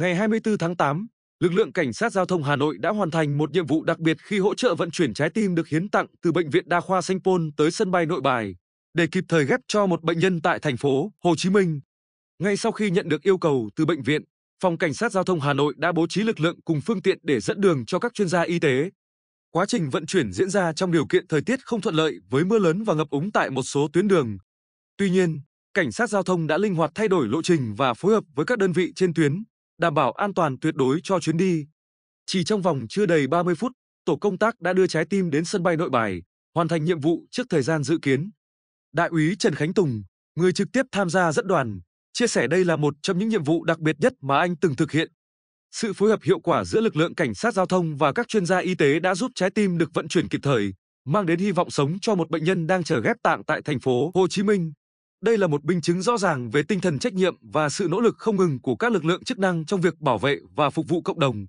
Ngày 24 tháng 8, lực lượng cảnh sát giao thông Hà Nội đã hoàn thành một nhiệm vụ đặc biệt khi hỗ trợ vận chuyển trái tim được hiến tặng từ bệnh viện đa khoa Sanh Pôn tới sân bay Nội Bài để kịp thời ghép cho một bệnh nhân tại thành phố Hồ Chí Minh. Ngay sau khi nhận được yêu cầu từ bệnh viện, phòng cảnh sát giao thông Hà Nội đã bố trí lực lượng cùng phương tiện để dẫn đường cho các chuyên gia y tế. Quá trình vận chuyển diễn ra trong điều kiện thời tiết không thuận lợi với mưa lớn và ngập úng tại một số tuyến đường. Tuy nhiên, cảnh sát giao thông đã linh hoạt thay đổi lộ trình và phối hợp với các đơn vị trên tuyến đảm bảo an toàn tuyệt đối cho chuyến đi. Chỉ trong vòng chưa đầy 30 phút, tổ công tác đã đưa trái tim đến sân bay Nội Bài, hoàn thành nhiệm vụ trước thời gian dự kiến. Đại úy Trần Khánh Tùng, người trực tiếp tham gia dẫn đoàn, chia sẻ đây là một trong những nhiệm vụ đặc biệt nhất mà anh từng thực hiện. Sự phối hợp hiệu quả giữa lực lượng cảnh sát giao thông và các chuyên gia y tế đã giúp trái tim được vận chuyển kịp thời, mang đến hy vọng sống cho một bệnh nhân đang chờ ghép tạng tại thành phố Hồ Chí Minh. Đây là một minh chứng rõ ràng về tinh thần trách nhiệm và sự nỗ lực không ngừng của các lực lượng chức năng trong việc bảo vệ và phục vụ cộng đồng.